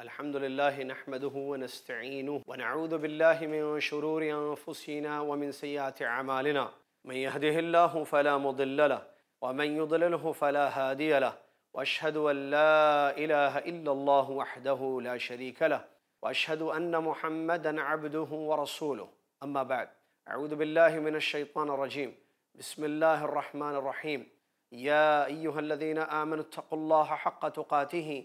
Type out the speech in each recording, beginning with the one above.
الحمد لله نحمده ونستعينه ونعوذ بالله من شرور انفسنا ومن سيئات اعمالنا من يهده الله فلا مضل له ومن يضلله فلا هادي له واشهد ان لا اله الا الله وحده لا شريك له واشهد ان محمدا عبده ورسوله اما بعد اعوذ بالله من الشيطان الرجيم بسم الله الرحمن الرحيم يا ايها الذين امنوا اتقوا الله حق تقاته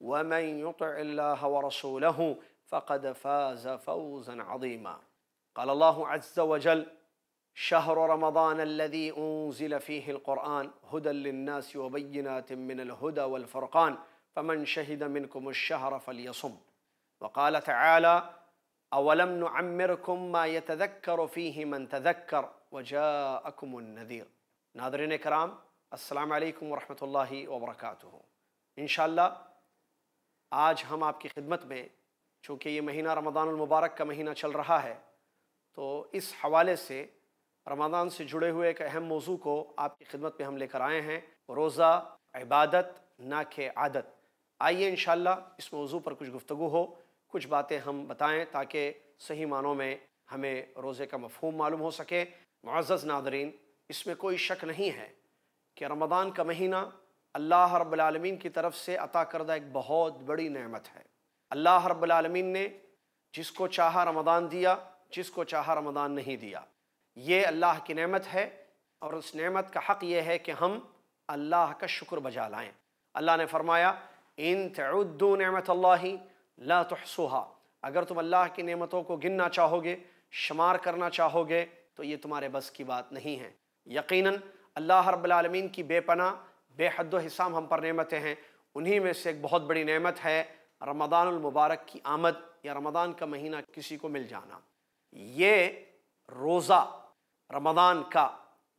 ومن يطع الله ورسوله فقد فاز فوزا عظيما قال الله عز وجل شهر رمضان الذي انزل فيه القران هدى للناس وبينات من الهدى والفرقان فمن شهد منكم الشهر فليصم وقال تعالى اولم نعمركم ما يتذكر فيه من تذكر وجاءكم النذير ناظرين الكرام السلام عليكم ورحمه الله وبركاته ان شاء الله آج ہم آپ کی خدمت میں چونکہ یہ مہینہ رمضان المبارک کا مہینہ چل رہا ہے تو اس حوالے سے رمضان سے جڑے ہوئے ایک اہم موضوع کو آپ کی خدمت میں ہم لے کر آئے ہیں روزہ عبادت نہ کہ عادت آئیے انشاءاللہ اس موضوع پر کچھ گفتگو ہو کچھ باتیں ہم بتائیں تاکہ صحیح معنوں میں ہمیں روزے کا مفہوم معلوم ہو سکے معزز ناظرین اس میں کوئی شک نہیں ہے کہ رمضان کا مہینہ اللہ رب العالمین کی طرف سے عطا کردہ ایک بہت بڑی نعمت ہے اللہ رب العالمین نے جس کو چاہا رمضان دیا جس کو چاہا رمضان نہیں دیا یہ اللہ کی نعمت ہے اور اس نعمت کا حق یہ ہے کہ ہم اللہ کا شکر بجا لائیں اللہ نے فرمایا ان تعدو نعمت اللہ لا تحصوها اگر تم اللہ کی نعمتوں کو گننا چاہو گے شمار کرنا چاہو گے تو یہ تمہارے بس کی بات نہیں ہے یقیناً اللہ رب العالمین کی بے پناہ بے حد و حسام ہم پر نعمتیں ہیں انہی میں سے ایک بہت بڑی نعمت ہے رمضان المبارک کی آمد یا رمضان کا مہینہ کسی کو مل جانا یہ روزہ رمضان کا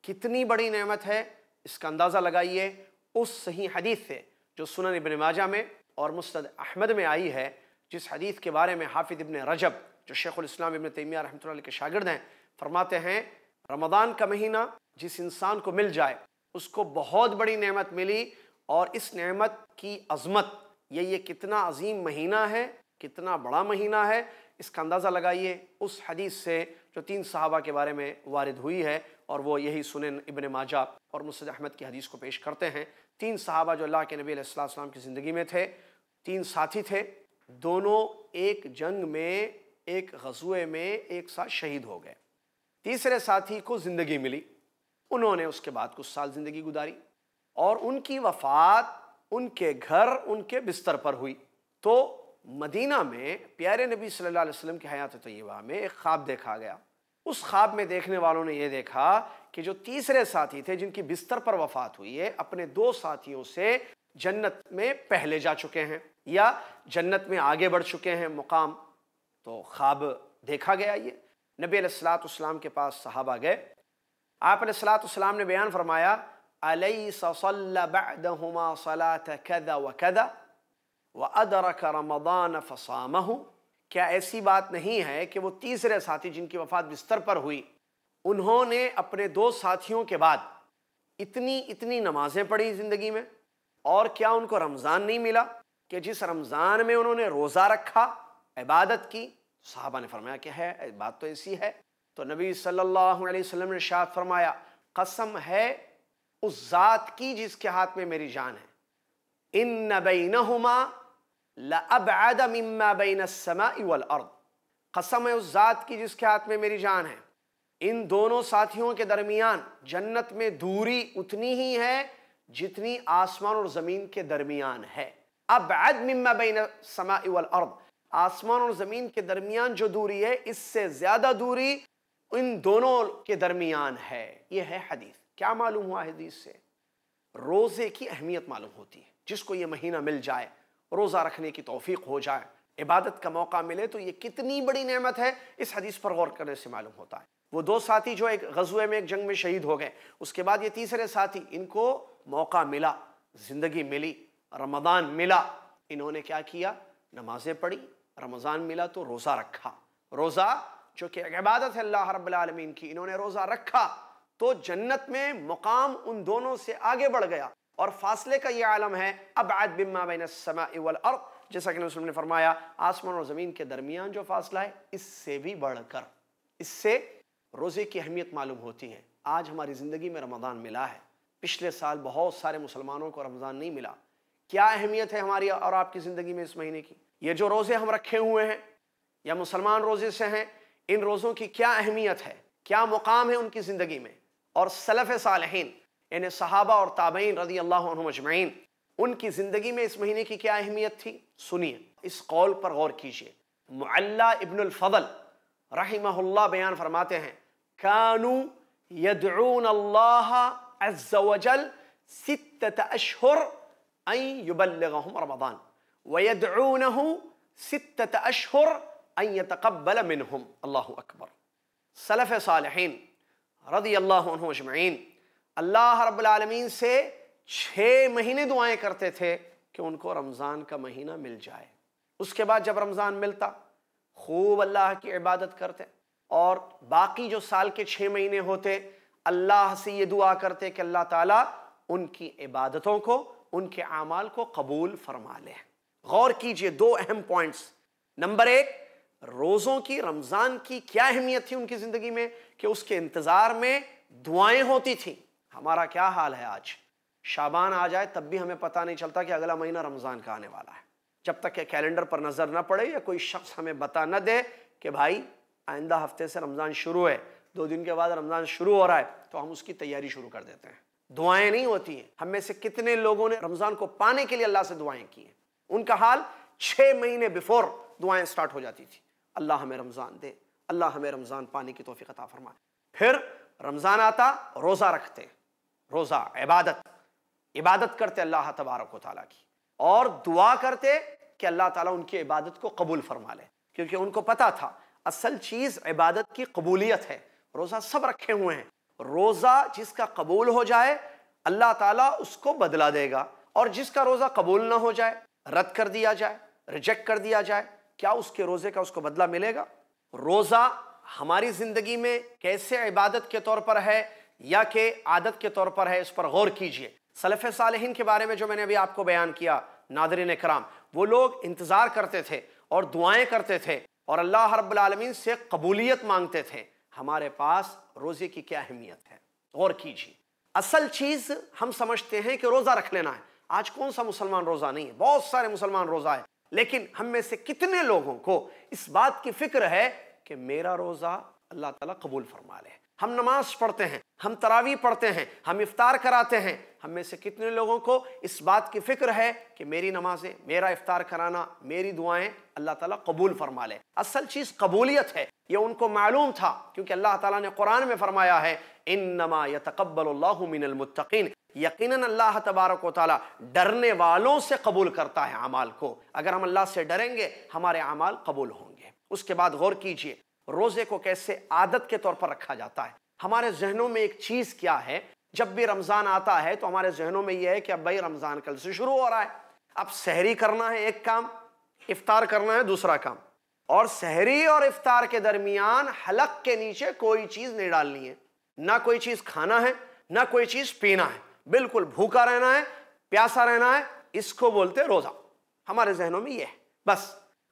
کتنی بڑی نعمت ہے اس کا اندازہ لگائیے اس صحیح حدیث سے جو سنن ابن ماجہ میں اور مستد احمد میں آئی ہے جس حدیث کے بارے میں حافظ ابن رجب جو شیخ الاسلام ابن تیمیہ رحمۃ اللہ علیہ کے شاگرد ہیں فرماتے ہیں رمضان کا مہینہ جس انسان کو مل جائے اس کو بہت بڑی نعمت ملی اور اس نعمت کی عظمت یہ یہ کتنا عظیم مہینہ ہے کتنا بڑا مہینہ ہے اس کا اندازہ لگائیے اس حدیث سے جو تین صحابہ کے بارے میں وارد ہوئی ہے اور وہ یہی سنن ابن ماجہ اور مسجد احمد کی حدیث کو پیش کرتے ہیں تین صحابہ جو اللہ کے نبی علیہ السلام کی زندگی میں تھے تین ساتھی تھے دونوں ایک جنگ میں ایک غزوے میں ایک ساتھ شہید ہو گئے تیسرے ساتھی کو زندگی ملی انہوں نے اس کے بعد کچھ سال زندگی گزاری اور ان کی وفات ان کے گھر ان کے بستر پر ہوئی تو مدینہ میں پیارے نبی صلی اللہ علیہ وسلم کی حیات طیبہ میں ایک خواب دیکھا گیا اس خواب میں دیکھنے والوں نے یہ دیکھا کہ جو تیسرے ساتھی تھے جن کی بستر پر وفات ہوئی ہے اپنے دو ساتھیوں سے جنت میں پہلے جا چکے ہیں یا جنت میں آگے بڑھ چکے ہیں مقام تو خواب دیکھا گیا یہ نبی علیہ السلاۃ اسلام کے پاس صحابہ گئے آپ علیہ صلاۃ السلام نے بیان فرمایا کیا ایسی بات نہیں ہے کہ وہ تیسرے ساتھی جن کی وفات بستر پر ہوئی انہوں نے اپنے دو ساتھیوں کے بعد اتنی اتنی نمازیں پڑھی زندگی میں اور کیا ان کو رمضان نہیں ملا کہ جس رمضان میں انہوں نے روزہ رکھا عبادت کی صحابہ نے فرمایا کہ ہے بات تو ایسی ہے تو نبی صلی اللہ علیہ وسلم نے شاہد فرمایا قسم ہے اس ذات کی جس کے ہاتھ میں میری جان ہے ان بَيْنَهُمَا لَأَبْعَدَ بین بَيْنَ السَّمَاءِ وَالْأَرْضِ قسم ہے اس ذات کی جس کے ہاتھ میں میری جان ہے ان دونوں ساتھیوں کے درمیان جنت میں دوری اتنی ہی ہے جتنی آسمان اور زمین کے درمیان ہے ابعد مما بین سما والارض آسمان اور زمین کے درمیان جو دوری ہے اس سے زیادہ دوری ان دونوں کے درمیان ہے یہ ہے حدیث کیا معلوم ہوا حدیث سے روزے کی اہمیت معلوم ہوتی ہے جس کو یہ مہینہ مل جائے روزہ رکھنے کی توفیق ہو جائے عبادت کا موقع ملے تو یہ کتنی بڑی نعمت ہے اس حدیث پر غور کرنے سے معلوم ہوتا ہے وہ دو ساتھی جو ایک غزوے میں ایک جنگ میں شہید ہو گئے اس کے بعد یہ تیسرے ساتھی ان کو موقع ملا زندگی ملی رمضان ملا انہوں نے کیا کیا نمازیں پڑھی رمضان ملا تو روزہ رکھا روزہ جو کہ عبادت ہے اللہ رب العالمین کی انہوں نے روزہ رکھا تو جنت میں مقام ان دونوں سے آگے بڑھ گیا اور فاصلے کا یہ عالم ہے ابعد بما بین السماء والارض جیسا کہ نبی نے فرمایا آسمان اور زمین کے درمیان جو فاصلہ ہے اس سے بھی بڑھ کر اس سے روزے کی اہمیت معلوم ہوتی ہے آج ہماری زندگی میں رمضان ملا ہے پچھلے سال بہت سارے مسلمانوں کو رمضان نہیں ملا کیا اہمیت ہے ہماری اور آپ کی زندگی میں اس مہینے کی یہ جو روزے ہم رکھے ہوئے ہیں یا مسلمان روزے سے ہیں ان روزوں کی کیا اہمیت ہے کیا مقام ہے ان کی زندگی میں اور سلف صالحین یعنی صحابہ اور تابعین رضی اللہ عنہ مجمعین ان کی زندگی میں اس مہینے کی کیا اہمیت تھی سنیے اس قول پر غور کیجئے معلہ ابن الفضل رحمہ اللہ بیان فرماتے ہیں کانو یدعون اللہ عز و جل ستت اشہر این یبلغہم رمضان ویدعونہو ستت اشہر ان یتقبل منهم اللہ اکبر سلف صالحین رضی اللہ عنہ اجمعین اللہ رب العالمین سے چھ مہینے دعائیں کرتے تھے کہ ان کو رمضان کا مہینہ مل جائے اس کے بعد جب رمضان ملتا خوب اللہ کی عبادت کرتے اور باقی جو سال کے چھ مہینے ہوتے اللہ سے یہ دعا کرتے کہ اللہ تعالیٰ ان کی عبادتوں کو ان کے اعمال کو قبول فرما لے غور کیجئے دو اہم پوائنٹس نمبر ایک روزوں کی رمضان کی کیا اہمیت تھی ان کی زندگی میں کہ اس کے انتظار میں دعائیں ہوتی تھیں ہمارا کیا حال ہے آج شابان آ جائے تب بھی ہمیں پتہ نہیں چلتا کہ اگلا مہینہ رمضان کا آنے والا ہے جب تک کہ کیلنڈر پر نظر نہ پڑے یا کوئی شخص ہمیں بتا نہ دے کہ بھائی آئندہ ہفتے سے رمضان شروع ہے دو دن کے بعد رمضان شروع ہو رہا ہے تو ہم اس کی تیاری شروع کر دیتے ہیں دعائیں نہیں ہوتی ہیں ہم میں سے کتنے لوگوں نے رمضان کو پانے کے لیے اللہ سے دعائیں کی ہیں ان کا حال چھ مہینے بفور دعائیں سٹارٹ ہو جاتی تھی اللہ ہمیں رمضان دے اللہ ہمیں رمضان پانی کی توفیق عطا فرما پھر رمضان آتا روزہ رکھتے روزہ عبادت عبادت کرتے اللہ تبارک و تعالیٰ کی اور دعا کرتے کہ اللہ تعالیٰ ان کی عبادت کو قبول فرما لے کیونکہ ان کو پتا تھا اصل چیز عبادت کی قبولیت ہے روزہ سب رکھے ہوئے ہیں روزہ جس کا قبول ہو جائے اللہ تعالیٰ اس کو بدلا دے گا اور جس کا روزہ قبول نہ ہو جائے رد کر دیا جائے ریجیکٹ کر دیا جائے کیا اس کے روزے کا اس کو بدلہ ملے گا روزہ ہماری زندگی میں کیسے عبادت کے طور پر ہے یا کہ عادت کے طور پر ہے اس پر غور کیجئے صلف صالحین کے بارے میں جو میں نے ابھی آپ کو بیان کیا ناظرین اکرام وہ لوگ انتظار کرتے تھے اور دعائیں کرتے تھے اور اللہ رب العالمین سے قبولیت مانگتے تھے ہمارے پاس روزے کی کیا اہمیت ہے غور کیجیے اصل چیز ہم سمجھتے ہیں کہ روزہ رکھ لینا ہے آج کون سا مسلمان روزہ نہیں ہے بہت سارے مسلمان روزہ ہے لیکن ہم میں سے کتنے لوگوں کو اس بات کی فکر ہے کہ میرا روزہ اللہ تعالیٰ قبول فرما لے ہم نماز پڑھتے ہیں ہم تراوی پڑھتے ہیں ہم افطار کراتے ہیں ہم میں سے کتنے لوگوں کو اس بات کی فکر ہے کہ میری نمازیں میرا افطار کرانا میری دعائیں اللہ تعالیٰ قبول فرما لے اصل چیز قبولیت ہے یہ ان کو معلوم تھا کیونکہ اللہ تعالیٰ نے قرآن میں فرمایا ہے انما یتقبل اللہ من المتقین یقیناً اللہ تبارک و تعالیٰ ڈرنے والوں سے قبول کرتا ہے اعمال کو اگر ہم اللہ سے ڈریں گے ہمارے اعمال قبول ہوں گے اس کے بعد غور کیجئے روزے کو کیسے عادت کے طور پر رکھا جاتا ہے ہمارے ذہنوں میں ایک چیز کیا ہے جب بھی رمضان آتا ہے تو ہمارے ذہنوں میں یہ ہے کہ اب بھائی رمضان کل سے شروع ہو رہا ہے اب سحری کرنا ہے ایک کام افطار کرنا ہے دوسرا کام اور سحری اور افطار کے درمیان حلق کے نیچے کوئی چیز نہیں ڈالنی ہے نہ کوئی چیز کھانا ہے نہ کوئی چیز پینا ہے بالکل بھوکا رہنا ہے پیاسا رہنا ہے اس کو بولتے روزہ ہمارے ذہنوں میں یہ ہے بس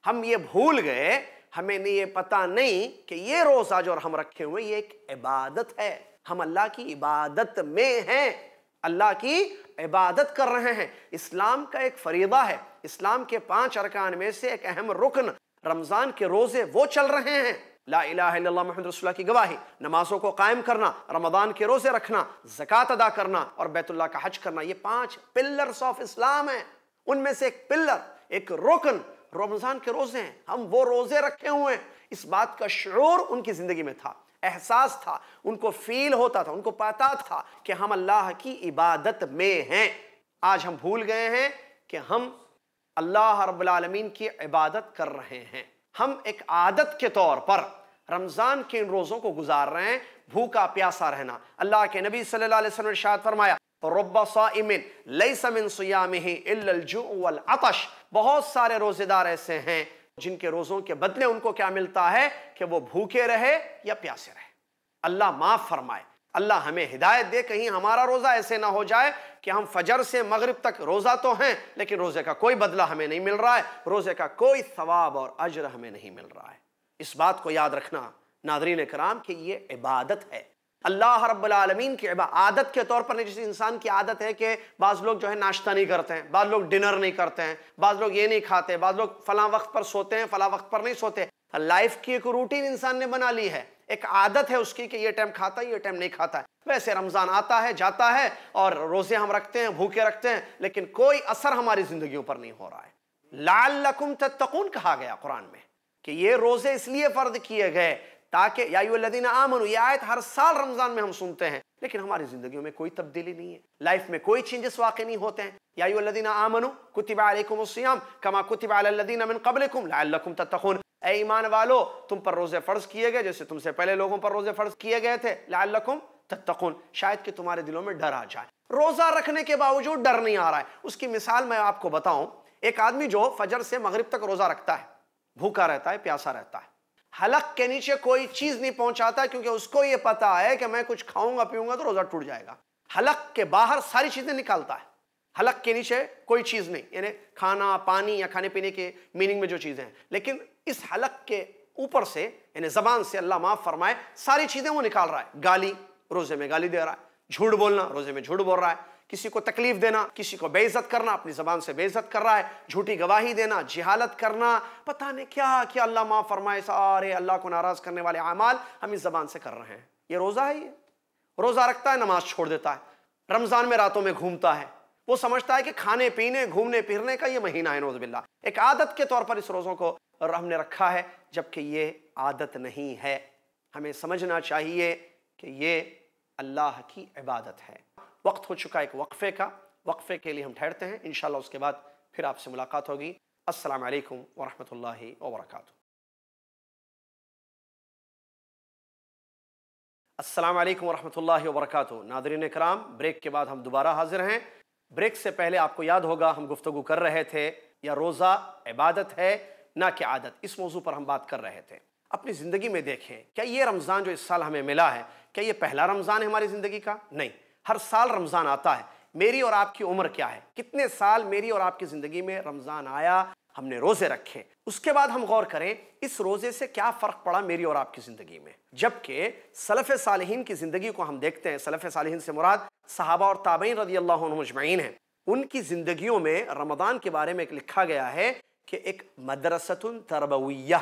ہم یہ بھول گئے ہمیں یہ پتا نہیں کہ یہ روزہ جو ہم رکھے ہوئے یہ ایک عبادت ہے ہم اللہ کی عبادت میں ہیں اللہ کی عبادت کر رہے ہیں اسلام کا ایک فریضہ ہے اسلام کے پانچ ارکان میں سے ایک اہم رکن رمضان کے روزے وہ چل رہے ہیں لا الہ الا اللہ محمد رسول اللہ کی گواہی نمازوں کو قائم کرنا رمضان کے روزے رکھنا زکاة ادا کرنا اور بیت اللہ کا حج کرنا یہ پانچ پلرز آف اسلام ہیں ان میں سے ایک پلر ایک رکن رمضان کے روزے ہیں ہم وہ روزے رکھے ہوئے ہیں اس بات کا شعور ان کی زندگی میں تھا احساس تھا ان کو فیل ہوتا تھا ان کو پاتا تھا کہ ہم اللہ کی عبادت میں ہیں آج ہم بھول گئے ہیں کہ ہم اللہ رب العالمین کی عبادت کر رہے ہیں ہم ایک عادت کے طور پر رمضان کے ان روزوں کو گزار رہے ہیں بھوکا پیاسا رہنا اللہ کے نبی صلی اللہ علیہ وسلم نے شاد فرمایا رب صائم لیس من صیامہ الا الجوع والعطش بہت سارے روزے دار ایسے ہیں جن کے روزوں کے بدلے ان کو کیا ملتا ہے کہ وہ بھوکے رہے یا پیاسے رہے اللہ معاف فرمائے اللہ ہمیں ہدایت دے کہیں ہمارا روزہ ایسے نہ ہو جائے کہ ہم فجر سے مغرب تک روزہ تو ہیں لیکن روزے کا کوئی بدلہ ہمیں نہیں مل رہا ہے روزے کا کوئی ثواب اور اجر ہمیں نہیں مل رہا ہے اس بات کو یاد رکھنا ناظرین کرام کہ یہ عبادت ہے اللہ رب العالمین کی کے طور پر انسان کی عادت ہے کہ بعض لوگ جو ہے ناشتہ نہیں کرتے ہیں بعض لوگ ڈنر نہیں کرتے ہیں بعض لوگ یہ نہیں کھاتے بعض لوگ فلاں وقت پر سوتے ہیں فلاں وقت پر نہیں سوتے لائف کی ایک روٹین انسان نے بنا لی ہے ایک عادت ہے اس کی کہ یہ ٹائم کھاتا ہے یہ ٹائم نہیں کھاتا ہے ویسے رمضان آتا ہے جاتا ہے اور روزے ہم رکھتے ہیں بھوکے رکھتے ہیں لیکن کوئی اثر ہماری زندگیوں پر نہیں ہو رہا ہے لعلکم تتقون کہا گیا قرآن میں کہ یہ روزے اس لیے فرد کیے گئے تاکہ یہ آیت ہر سال رمضان میں ہم سنتے ہیں لیکن ہماری زندگیوں میں کوئی تبدیلی نہیں ہے لائف میں کوئی چینجز واقع نہیں ہوتے ہیں الذین آمنو الصیام کما کتب علی من قبلکم لعلکم تتقون اے ایمان والو تم پر روزے فرض کیے گئے جیسے تم سے پہلے لوگوں پر روزے فرض کیے گئے تھے لعلکم لکھم تتقون شاید کہ تمہارے دلوں میں ڈر آ جائے روزہ رکھنے کے باوجود ڈر نہیں آ رہا ہے اس کی مثال میں آپ کو بتاؤں ایک آدمی جو فجر سے مغرب تک روزہ رکھتا ہے بھوکا رہتا ہے پیاسا رہتا ہے حلق کے نیچے کوئی چیز نہیں پہنچاتا کیونکہ اس کو یہ پتا ہے کہ میں کچھ کھاؤں گا پیوں گا تو روزہ ٹوٹ جائے گا حلق کے باہر ساری چیزیں نکالتا ہے حلق کے نیچے کوئی چیز نہیں یعنی کھانا پانی یا کھانے پینے کے میننگ میں جو چیزیں ہیں لیکن اس حلق کے اوپر سے یعنی زبان سے اللہ معاف فرمائے ساری چیزیں وہ نکال رہا ہے گالی روزے میں گالی دے رہا ہے جھوٹ بولنا روزے میں جھوٹ بول رہا ہے کسی کو تکلیف دینا کسی کو بے عزت کرنا اپنی زبان سے بے عزت کر رہا ہے جھوٹی گواہی دینا جہالت کرنا پتہ نہیں کیا اللہ ماں فرمائے سارے اللہ کو ناراض کرنے والے اعمال ہم اس زبان سے کر رہے ہیں یہ روزہ ہے یہ روزہ رکھتا ہے نماز چھوڑ دیتا ہے رمضان میں راتوں میں گھومتا ہے وہ سمجھتا ہے کہ کھانے پینے گھومنے پھرنے کا یہ مہینہ ہے نوز باللہ ایک عادت کے طور پر اس روزوں کو ہم نے رکھا ہے جبکہ یہ عادت نہیں ہے ہمیں سمجھنا چاہیے کہ یہ اللہ کی عبادت ہے وقت ہو چکا ایک وقفے کا وقفے کے لیے ہم ٹھہرتے ہیں انشاءاللہ اس کے بعد پھر آپ سے ملاقات ہوگی السلام علیکم ورحمۃ اللہ وبرکاتہ السلام علیکم ورحمۃ اللہ وبرکاتہ ناظرین کرام بریک کے بعد ہم دوبارہ حاضر ہیں بریک سے پہلے آپ کو یاد ہوگا ہم گفتگو کر رہے تھے یا روزہ عبادت ہے نہ کہ عادت اس موضوع پر ہم بات کر رہے تھے اپنی زندگی میں دیکھیں کیا یہ رمضان جو اس سال ہمیں ملا ہے کیا یہ پہلا رمضان ہے ہماری زندگی کا نہیں ہر سال رمضان آتا ہے میری اور آپ کی عمر کیا ہے کتنے سال میری اور آپ کی زندگی میں رمضان آیا ہم نے روزے رکھے اس کے بعد ہم غور کریں اس روزے سے کیا فرق پڑا میری اور آپ کی زندگی میں جبکہ سلف صالحین کی زندگی کو ہم دیکھتے ہیں سلف صالحین سے مراد صحابہ اور تابعین رضی اللہ عنہ مجمعین ہیں ان کی زندگیوں میں رمضان کے بارے میں ایک لکھا گیا ہے کہ ایک مدرسۃ تربویہ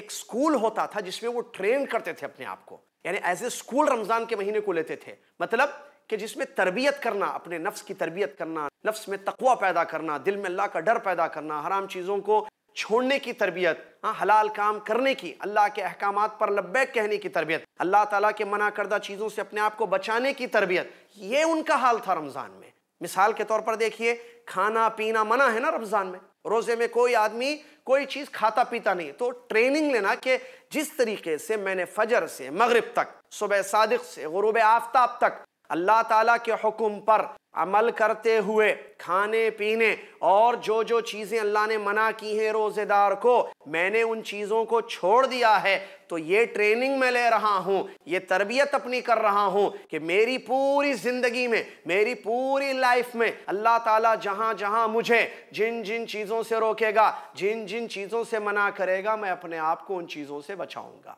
ایک سکول ہوتا تھا جس میں وہ ٹرین کرتے تھے اپنے آپ کو یعنی اے اسکول رمضان کے مہینے کو لیتے تھے مطلب کہ جس میں تربیت کرنا اپنے نفس کی تربیت کرنا نفس میں تقویٰ پیدا کرنا دل میں اللہ کا ڈر پیدا کرنا حرام چیزوں کو چھوڑنے کی تربیت ہاں حلال کام کرنے کی اللہ کے احکامات پر لبیک کہنے کی تربیت اللہ تعالیٰ کے منع کردہ چیزوں سے اپنے آپ کو بچانے کی تربیت یہ ان کا حال تھا رمضان میں مثال کے طور پر دیکھیے کھانا پینا منع ہے نا رمضان میں روزے میں کوئی آدمی کوئی چیز کھاتا پیتا نہیں تو ٹریننگ لینا کہ جس طریقے سے میں نے فجر سے مغرب تک صبح صادق سے غروب آفتاب تک اللہ تعالیٰ کے حکم پر عمل کرتے ہوئے کھانے پینے اور جو جو چیزیں اللہ نے منع کی ہیں روزے دار کو میں نے ان چیزوں کو چھوڑ دیا ہے تو یہ ٹریننگ میں لے رہا ہوں یہ تربیت اپنی کر رہا ہوں کہ میری پوری زندگی میں میری پوری لائف میں اللہ تعالیٰ جہاں جہاں مجھے جن جن چیزوں سے روکے گا جن جن چیزوں سے منع کرے گا میں اپنے آپ کو ان چیزوں سے بچاؤں گا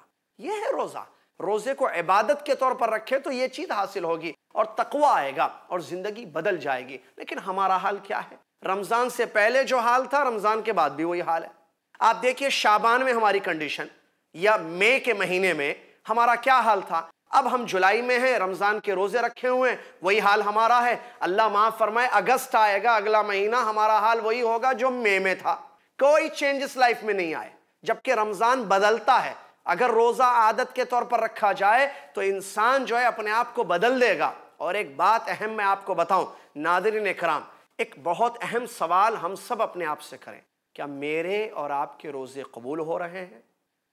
یہ ہے روزہ روزے کو عبادت کے طور پر رکھے تو یہ چیز حاصل ہوگی اور تقوی آئے گا اور زندگی بدل جائے گی لیکن ہمارا حال کیا ہے رمضان سے پہلے جو حال تھا رمضان کے بعد بھی وہی حال ہے آپ دیکھیے شابان میں ہماری کنڈیشن یا مے کے مہینے میں ہمارا کیا حال تھا اب ہم جولائی میں ہیں رمضان کے روزے رکھے ہوئے ہیں وہی حال ہمارا ہے اللہ معاف فرمائے اگست آئے گا اگلا مہینہ ہمارا حال وہی ہوگا جو مے میں تھا کوئی چینج لائف میں نہیں آئے جبکہ رمضان بدلتا ہے اگر روزہ عادت کے طور پر رکھا جائے تو انسان جو ہے اپنے آپ کو بدل دے گا اور ایک بات اہم میں آپ کو بتاؤں ناظرین اکرام ایک بہت اہم سوال ہم سب اپنے آپ سے کریں کیا میرے اور آپ کے روزے قبول ہو رہے ہیں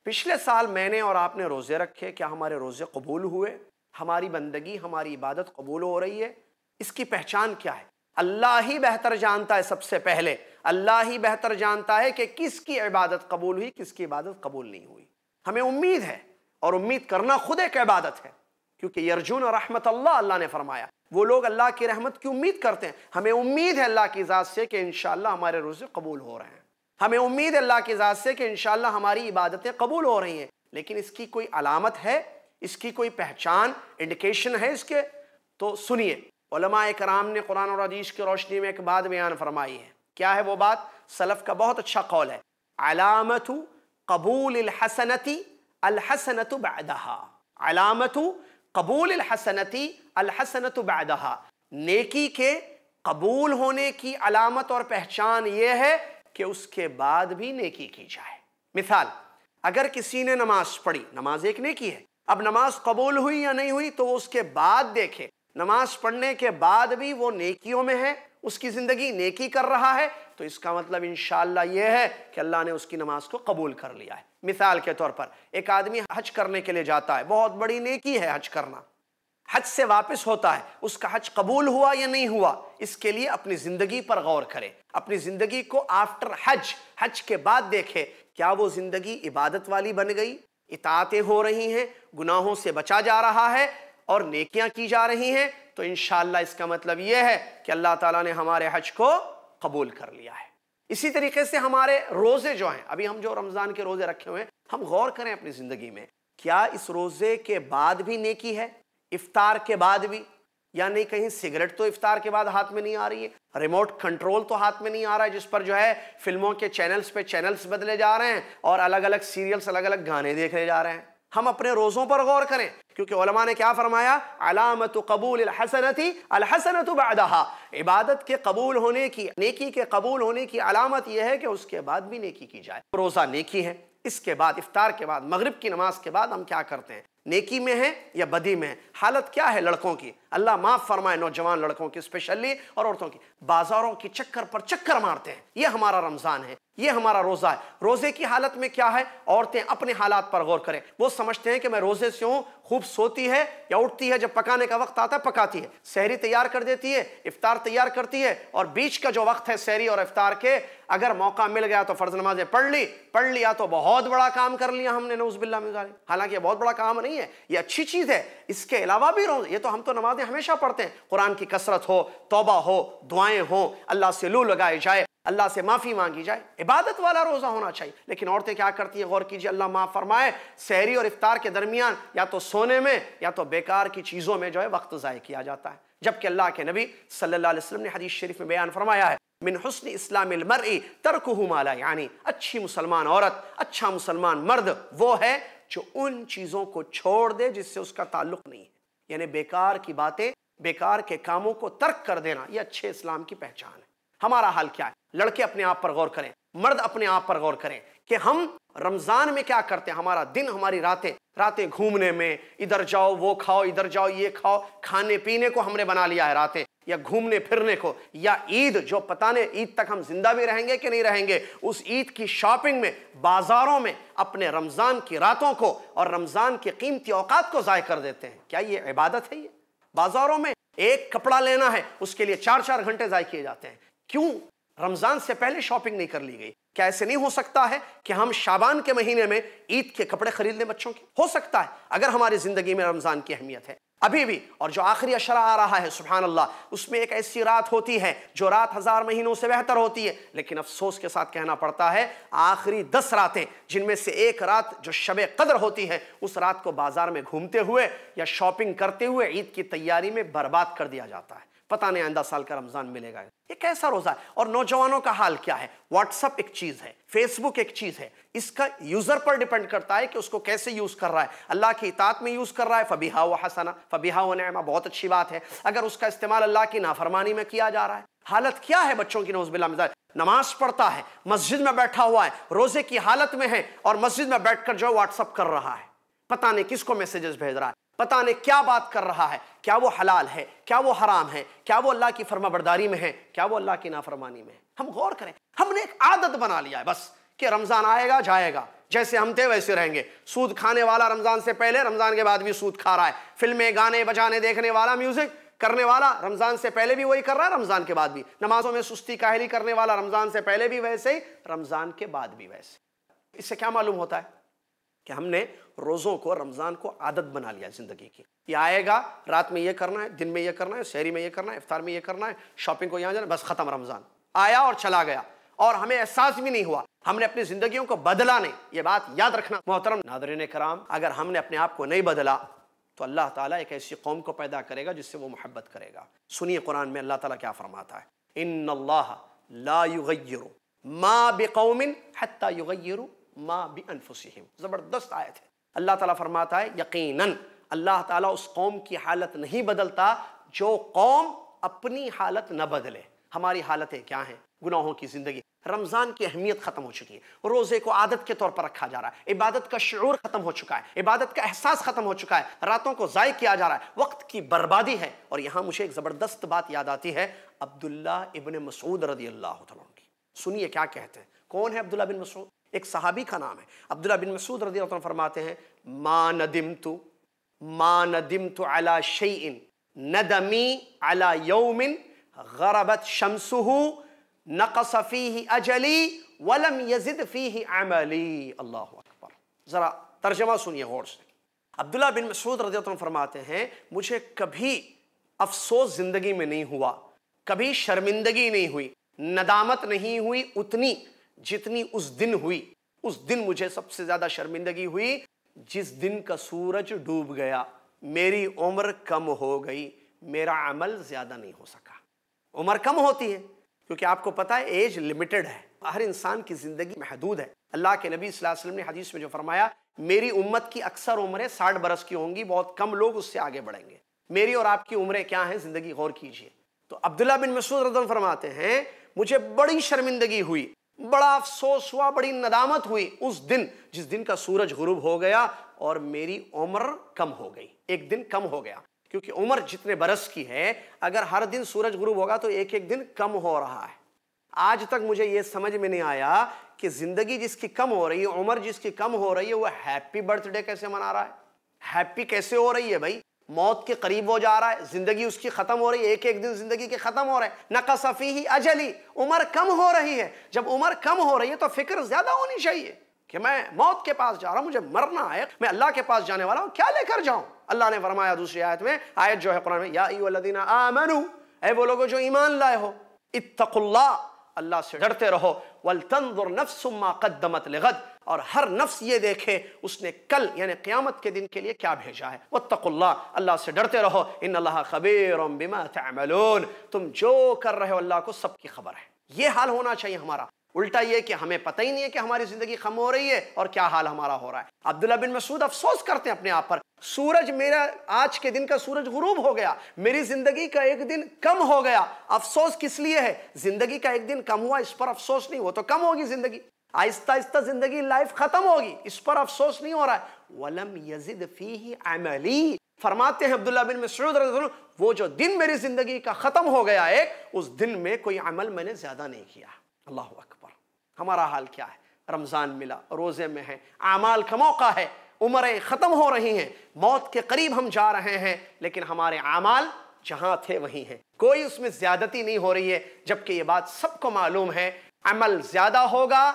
پچھلے سال میں نے اور آپ نے روزے رکھے کیا ہمارے روزے قبول ہوئے ہماری بندگی ہماری عبادت قبول ہو رہی ہے اس کی پہچان کیا ہے اللہ ہی بہتر جانتا ہے سب سے پہلے اللہ ہی بہتر جانتا ہے کہ کس کی عبادت قبول ہوئی کس کی عبادت قبول نہیں ہوئی ہمیں امید ہے اور امید کرنا خود ایک عبادت ہے کیونکہ یرجون رحمت اللہ اللہ نے فرمایا وہ لوگ اللہ کی رحمت کی امید کرتے ہیں ہمیں امید ہے اللہ کی ذات سے کہ انشاءاللہ ہمارے روزے قبول ہو رہے ہیں ہمیں امید ہے اللہ کی ذات سے کہ انشاءاللہ ہماری عبادتیں قبول ہو رہی ہیں لیکن اس کی کوئی علامت ہے اس کی کوئی پہچان انڈیکیشن ہے اس کے تو سنیے علماء اکرام نے قرآن اور عدیش کی روشنی میں ایک بات بیان فرمائی ہے کیا ہے وہ بات سلف کا بہت اچھا قول ہے علامت قبول الحسنتی الحسنت بعدها علامت قبول الحسنتی الحسنت بعدہا نیکی کے قبول ہونے کی علامت اور پہچان یہ ہے کہ اس کے بعد بھی نیکی کی جائے مثال اگر کسی نے نماز پڑھی نماز ایک نیکی ہے اب نماز قبول ہوئی یا نہیں ہوئی تو وہ اس کے بعد دیکھے نماز پڑھنے کے بعد بھی وہ نیکیوں میں ہے اس کی زندگی نیکی کر رہا ہے تو اس کا مطلب انشاءاللہ یہ ہے کہ اللہ نے اس کی نماز کو قبول کر لیا ہے مثال کے طور پر ایک آدمی حج کرنے کے لیے جاتا ہے بہت بڑی نیکی ہے حج کرنا حج سے واپس ہوتا ہے اس کا حج قبول ہوا یا نہیں ہوا اس کے لیے اپنی زندگی پر غور کرے اپنی زندگی کو آفٹر حج حج کے بعد دیکھے کیا وہ زندگی عبادت والی بن گئی اطاعتیں ہو رہی ہیں گناہوں سے بچا جا رہا ہے اور نیکیاں کی جا رہی ہیں تو انشاءاللہ اس کا مطلب یہ ہے کہ اللہ تعالیٰ نے ہمارے حج کو قبول کر لیا ہے اسی طریقے سے ہمارے روزے جو ہیں ابھی ہم جو رمضان کے روزے رکھے ہوئے ہیں ہم غور کریں اپنی زندگی میں کیا اس روزے کے بعد بھی نیکی ہے افطار کے بعد بھی یا نہیں کہیں سگریٹ تو افطار کے بعد ہاتھ میں نہیں آ رہی ہے ریموٹ کنٹرول تو ہاتھ میں نہیں آ رہا ہے جس پر جو ہے فلموں کے چینلز پہ چینلز بدلے جا رہے ہیں اور الگ الگ سیریلز الگ الگ گانے دیکھنے جا رہے ہیں ہم اپنے روزوں پر غور کریں کیونکہ علماء نے کیا فرمایا علامت قبول الحسنت الحسنت بعدہا عبادت کے قبول ہونے کی نیکی کے قبول ہونے کی علامت یہ ہے کہ اس کے بعد بھی نیکی کی جائے روزہ نیکی ہے اس کے بعد افطار کے بعد مغرب کی نماز کے بعد ہم کیا کرتے ہیں نیکی میں ہیں یا بدی میں ہیں حالت کیا ہے لڑکوں کی اللہ معاف فرمائے نوجوان لڑکوں کی سپیشلی اور عورتوں کی بازاروں کی چکر پر چکر مارتے ہیں یہ ہمارا رمضان ہے یہ ہمارا روزہ ہے روزے کی حالت میں کیا ہے عورتیں اپنے حالات پر غور کریں وہ سمجھتے ہیں کہ میں روزے سے ہوں خوب سوتی ہے یا اٹھتی ہے جب پکانے کا وقت آتا ہے پکاتی ہے ہے تیار کر دیتی افطار تیار کرتی ہے اور بیچ کا جو وقت ہے اور افطار کے اگر موقع مل گیا تو فرض نمازیں پڑھ لی پڑھ لیا تو بہت بڑا کام کر لیا ہم نے باللہ ظالم حالانکہ یہ بہت بڑا کام نہیں ہے یہ اچھی چیز ہے اس کے علاوہ بھی روز یہ تو ہم تو نمازیں ہمیشہ پڑھتے ہیں قرآن کی کثرت ہو توبہ ہو دعائیں اللہ سے لو لگائے جائے اللہ سے معافی مانگی جائے عبادت والا روزہ ہونا چاہیے لیکن عورتیں کیا کرتی ہیں غور کیجیے اللہ معاف فرمائے سہری اور افطار کے درمیان یا تو سونے میں یا تو بیکار کی چیزوں میں جو ہے وقت ضائع کیا جاتا ہے جبکہ اللہ کے نبی صلی اللہ علیہ وسلم نے حدیث شریف میں بیان فرمایا ہے من حسن اسلام المرء ترک مالا یعنی اچھی مسلمان عورت اچھا مسلمان مرد وہ ہے جو ان چیزوں کو چھوڑ دے جس سے اس کا تعلق نہیں ہے یعنی بیکار کی باتیں بیکار کے کاموں کو ترک کر دینا یہ اچھے اسلام کی پہچان ہے ہمارا حال کیا ہے لڑکے اپنے آپ پر غور کریں مرد اپنے آپ پر غور کریں کہ ہم رمضان میں کیا کرتے ہیں ہمارا دن ہماری راتیں راتیں گھومنے میں ادھر جاؤ وہ کھاؤ ادھر جاؤ یہ کھاؤ کھانے پینے کو ہم نے بنا لیا ہے راتیں یا گھومنے پھرنے کو یا عید جو پتہ نہیں عید تک ہم زندہ بھی رہیں گے کہ نہیں رہیں گے اس عید کی شاپنگ میں بازاروں میں اپنے رمضان کی راتوں کو اور رمضان کے قیمتی اوقات کو ضائع کر دیتے ہیں کیا یہ عبادت ہے یہ بازاروں میں ایک کپڑا لینا ہے اس کے لیے چار چار گھنٹے ضائع کیے جاتے ہیں کیوں رمضان سے پہلے شاپنگ نہیں کر لی گئی کیا ایسے نہیں ہو سکتا ہے کہ ہم شابان کے مہینے میں عید کے کپڑے خرید لیں بچوں کی ہو سکتا ہے اگر ہماری زندگی میں رمضان کی اہمیت ہے ابھی بھی اور جو آخری اشرا آ رہا ہے سبحان اللہ اس میں ایک ایسی رات ہوتی ہے جو رات ہزار مہینوں سے بہتر ہوتی ہے لیکن افسوس کے ساتھ کہنا پڑتا ہے آخری دس راتیں جن میں سے ایک رات جو شب قدر ہوتی ہے اس رات کو بازار میں گھومتے ہوئے یا شاپنگ کرتے ہوئے عید کی تیاری میں برباد کر دیا جاتا ہے پتہ نہیں آئندہ سال کا رمضان ملے گا یہ کیسا روزہ ہے اور نوجوانوں کا حال کیا ہے واٹس اپ ایک چیز ہے فیس بک ایک چیز ہے اس کا یوزر پر ڈیپینڈ کرتا ہے کہ اس کو کیسے یوز کر رہا ہے اللہ کی اطاعت میں یوز کر رہا ہے فبیحا و حسنا فبیحا و نعمہ بہت اچھی بات ہے اگر اس کا استعمال اللہ کی نافرمانی میں کیا جا رہا ہے حالت کیا ہے بچوں کی نوز بلا مزاج نماز پڑھتا ہے مسجد میں بیٹھا ہوا ہے روزے کی حالت میں ہے اور مسجد میں بیٹھ کر جو واٹس اپ کر رہا ہے پتہ نہیں کس کو میسیجز بھیج رہا ہے پتہ نہیں کیا بات کر رہا ہے کیا وہ حلال ہے کیا وہ حرام ہے کیا وہ اللہ کی فرما برداری میں ہے کیا وہ اللہ کی نافرمانی میں ہے ہم غور کریں ہم نے ایک عادت بنا لیا ہے بس کہ رمضان آئے گا جائے گا جیسے ہم تھے ویسے رہیں گے سود کھانے والا رمضان سے پہلے رمضان کے بعد بھی سود کھا رہا ہے فلمیں گانے بجانے دیکھنے والا میوزک کرنے والا رمضان سے پہلے بھی وہی کر رہا ہے رمضان کے بعد بھی نمازوں میں سستی کاہلی کرنے والا رمضان سے پہلے بھی ویسے ہی رمضان کے بعد بھی ویسے اس سے کیا معلوم ہوتا ہے کہ ہم نے روزوں کو رمضان کو عادت بنا لیا زندگی کی یہ آئے گا رات میں یہ کرنا ہے دن میں یہ کرنا ہے شہری میں یہ کرنا ہے افطار میں یہ کرنا ہے شاپنگ کو یہاں جانا ہے بس ختم رمضان آیا اور چلا گیا اور ہمیں احساس بھی نہیں ہوا ہم نے اپنی زندگیوں کو بدلا نہیں یہ بات یاد رکھنا محترم ناظرین کرام اگر ہم نے اپنے آپ کو نہیں بدلا تو اللہ تعالیٰ ایک ایسی قوم کو پیدا کرے گا جس سے وہ محبت کرے گا سنیے قرآن میں اللہ تعالیٰ کیا فرماتا ہے ان اللہ لا یغیر ما بقوم حتی یغیر ما بانفسهم زبردست آیت ہے اللہ تعالیٰ فرماتا ہے یقیناً اللہ تعالیٰ اس قوم کی حالت نہیں بدلتا جو قوم اپنی حالت نہ بدلے ہماری حالتیں کیا ہیں گناہوں کی زندگی رمضان کی اہمیت ختم ہو چکی ہے روزے کو عادت کے طور پر رکھا جا رہا ہے عبادت کا شعور ختم ہو چکا ہے عبادت کا احساس ختم ہو چکا ہے راتوں کو ضائع کیا جا رہا ہے وقت کی بربادی ہے اور یہاں مجھے ایک زبردست بات یاد آتی ہے عبداللہ ابن مسعود رضی اللہ تعالیٰ سنیے کیا کہتے ہیں کون ہے عبداللہ بن مسعود ایک صحابی کا نام ہے عبداللہ بن مسعود رضی اللہ عنہ فرماتے ہیں ما ندمت ما ندمت على شيء ندمی على يوم غربت شمسه نقص فيه اجلی ولم يزد فيه عملی اللہ اکبر ذرا ترجمہ سنیے غور سے عبداللہ بن مسعود رضی اللہ عنہ فرماتے ہیں مجھے کبھی افسوس زندگی میں نہیں ہوا کبھی شرمندگی نہیں ہوئی ندامت نہیں ہوئی اتنی جتنی اس دن ہوئی اس دن مجھے سب سے زیادہ شرمندگی ہوئی جس دن کا سورج ڈوب گیا میری عمر کم ہو گئی میرا عمل زیادہ نہیں ہو سکا عمر کم ہوتی ہے کیونکہ آپ کو پتا ایج لمیٹڈ ہے ہر انسان کی زندگی محدود ہے اللہ کے نبی صلی اللہ علیہ وسلم نے حدیث میں جو فرمایا میری امت کی اکثر عمریں ساٹھ برس کی ہوں گی بہت کم لوگ اس سے آگے بڑھیں گے میری اور آپ کی عمریں کیا ہیں زندگی غور کیجئے تو عبداللہ بن رضی اللہ فرماتے ہیں مجھے بڑی شرمندگی ہوئی بڑا افسوس ہوا بڑی ندامت ہوئی اس دن جس دن کا سورج غروب ہو گیا اور میری عمر کم ہو گئی ایک دن کم ہو گیا کیونکہ عمر جتنے برس کی ہے اگر ہر دن سورج غروب ہوگا تو ایک ایک دن کم ہو رہا ہے آج تک مجھے یہ سمجھ میں نہیں آیا کہ زندگی جس کی کم ہو رہی ہے عمر جس کی کم ہو رہی ہے وہ ہیپی برتھ ڈے کیسے منا رہا ہے ہیپی کیسے ہو رہی ہے بھائی موت کے قریب ہو جا رہا ہے زندگی اس کی ختم ہو رہی ہے ایک ایک دن زندگی کے ختم ہو رہے فیہی اجلی عمر کم ہو رہی ہے جب عمر کم ہو رہی ہے تو فکر زیادہ ہونی چاہیے کہ میں موت کے پاس جا رہا ہوں مجھے مرنا ہے میں اللہ کے پاس جانے والا ہوں کیا لے کر جاؤں اللہ نے فرمایا دوسری آیت میں آیت جو ہے قرآن میں یا ایو الذین آمنو اے وہ لوگوں جو ایمان لائے ہو اتق اللہ اللہ سے ڈرتے رہو نَفْسُمَّا قَدَّمَتْ لِغَدْ اور ہر نفس یہ دیکھے اس نے کل یعنی قیامت کے دن کے لیے کیا بھیجا ہے واتقوا اللہ اللہ سے ڈرتے رہو ان اللہ بما تعملون تم جو کر رہے ہو اللہ کو سب کی خبر ہے یہ حال ہونا چاہیے ہمارا الٹا یہ کہ ہمیں پتہ ہی نہیں ہے کہ ہماری زندگی خم ہو رہی ہے اور کیا حال ہمارا ہو رہا ہے عبداللہ بن مسعود افسوس کرتے ہیں اپنے آپ پر سورج میرا آج کے دن کا سورج غروب ہو گیا میری زندگی کا ایک دن کم ہو گیا افسوس کس لیے ہے زندگی کا ایک دن کم ہوا اس پر افسوس نہیں وہ تو کم ہوگی زندگی آہستہ آہستہ زندگی لائف ختم ہوگی اس پر افسوس نہیں ہو رہا ہے فرماتے ہیں عبداللہ بن مسعود رضی اللہ وہ جو دن میری زندگی کا ختم ہو گیا ہے اس دن میں کوئی عمل میں نے زیادہ نہیں کیا اللہ اکبر ہمارا حال کیا ہے رمضان ملا روزے میں ہے اعمال کا موقع ہے عمریں ختم ہو رہی ہیں موت کے قریب ہم جا رہے ہیں لیکن ہمارے اعمال جہاں تھے وہیں ہیں کوئی اس میں زیادتی نہیں ہو رہی ہے جبکہ یہ بات سب کو معلوم ہے عمل زیادہ ہوگا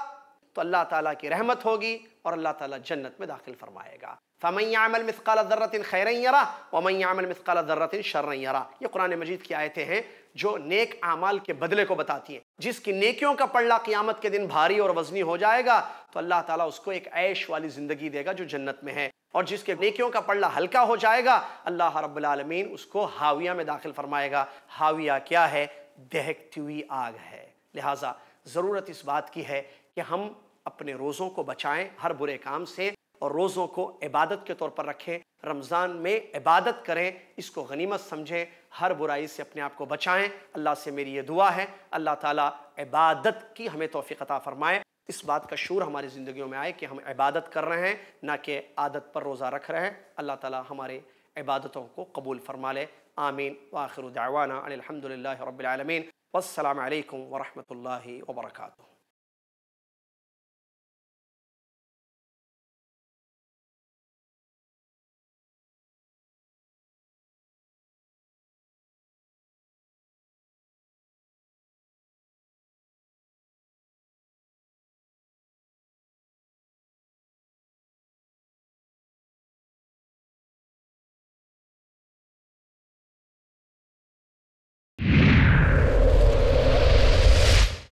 تو اللہ تعالیٰ کی رحمت ہوگی اور اللہ تعالیٰ جنت میں داخل فرمائے گا فَمَنْ يَعْمَلْ مِثْقَالَ ذَرَّةٍ خَيْرًا يَرَا وَمَنْ يَعْمَلْ مِثْقَالَ ذَرَّةٍ شَرًّا يَرَا یہ قرآن مجید کی آیتیں ہیں جو نیک عامال کے بدلے کو بتاتی ہیں جس کی نیکیوں کا پڑھلا قیامت کے دن بھاری اور وزنی ہو جائے گا تو اللہ تعالیٰ اس کو ایک عیش والی زندگی دے گا جو جنت میں ہے اور جس کے نیکیوں کا پڑھلا ہلکا ہو جائے گا اللہ رب العالمین اس کو ہاویہ میں داخل فرمائے گا ہاویہ کیا ہے دہکتی ہوئی آگ ہے لہٰذا ضرورت اس بات کی ہے کہ ہم اپنے روزوں کو بچائیں ہر برے کام سے اور روزوں کو عبادت کے طور پر رکھیں رمضان میں عبادت کریں اس کو غنیمت سمجھیں ہر برائی سے اپنے آپ کو بچائیں اللہ سے میری یہ دعا ہے اللہ تعالیٰ عبادت کی ہمیں توفیق عطا فرمائے اس بات کا شور ہماری زندگیوں میں آئے کہ ہم عبادت کر رہے ہیں نہ کہ عادت پر روزہ رکھ رہے ہیں اللہ تعالیٰ ہمارے عبادتوں کو قبول فرما لے آمین واخر دعوانا الحمد للہ رب العالمین والسلام علیکم ورحمۃ اللہ وبرکاتہ